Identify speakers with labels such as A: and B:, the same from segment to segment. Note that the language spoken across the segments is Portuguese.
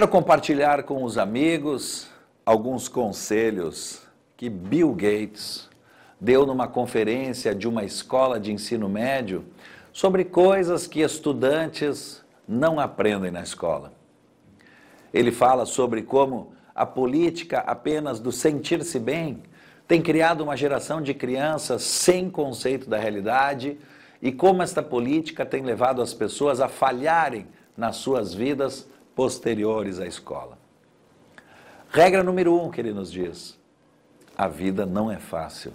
A: Quero compartilhar com os amigos alguns conselhos que Bill Gates deu numa conferência de uma escola de ensino médio sobre coisas que estudantes não aprendem na escola. Ele fala sobre como a política apenas do sentir-se bem tem criado uma geração de crianças sem conceito da realidade e como esta política tem levado as pessoas a falharem nas suas vidas posteriores à escola. Regra número um que ele nos diz: a vida não é fácil.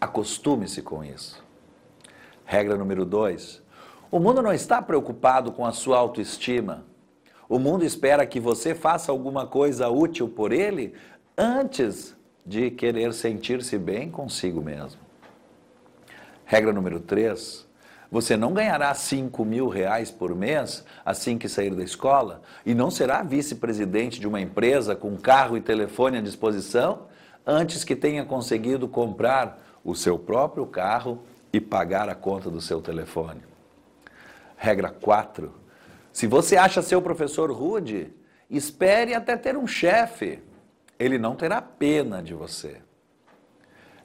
A: Acostume-se com isso. Regra número dois: o mundo não está preocupado com a sua autoestima. O mundo espera que você faça alguma coisa útil por ele antes de querer sentir-se bem consigo mesmo. Regra número três: você não ganhará 5 mil reais por mês assim que sair da escola e não será vice-presidente de uma empresa com carro e telefone à disposição antes que tenha conseguido comprar o seu próprio carro e pagar a conta do seu telefone. Regra 4. Se você acha seu professor rude, espere até ter um chefe. Ele não terá pena de você.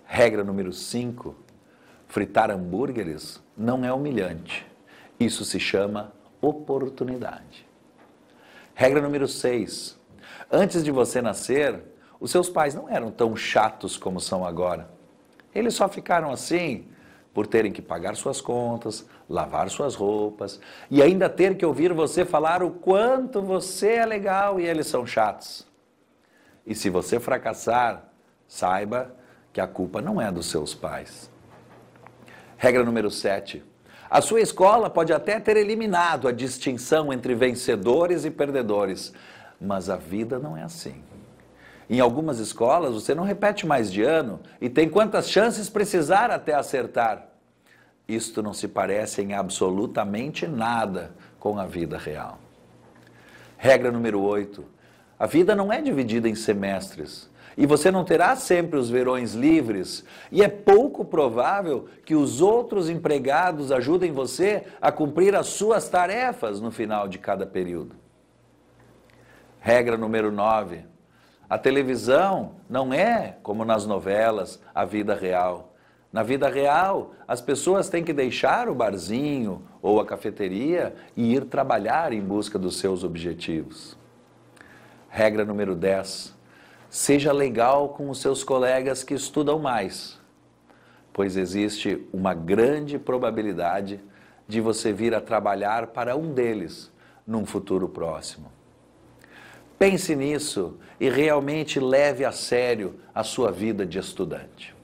A: Regra número 5 fritar hambúrgueres não é humilhante. Isso se chama oportunidade. Regra número 6. Antes de você nascer, os seus pais não eram tão chatos como são agora. Eles só ficaram assim por terem que pagar suas contas, lavar suas roupas e ainda ter que ouvir você falar o quanto você é legal e eles são chatos. E se você fracassar, saiba que a culpa não é dos seus pais. Regra número 7. A sua escola pode até ter eliminado a distinção entre vencedores e perdedores, mas a vida não é assim. Em algumas escolas, você não repete mais de ano e tem quantas chances precisar até acertar. Isto não se parece em absolutamente nada com a vida real. Regra número 8. A vida não é dividida em semestres e você não terá sempre os verões livres, e é pouco provável que os outros empregados ajudem você a cumprir as suas tarefas no final de cada período. Regra número 9. A televisão não é, como nas novelas, a vida real. Na vida real, as pessoas têm que deixar o barzinho ou a cafeteria e ir trabalhar em busca dos seus objetivos. Regra número 10. Seja legal com os seus colegas que estudam mais, pois existe uma grande probabilidade de você vir a trabalhar para um deles num futuro próximo. Pense nisso e realmente leve a sério a sua vida de estudante.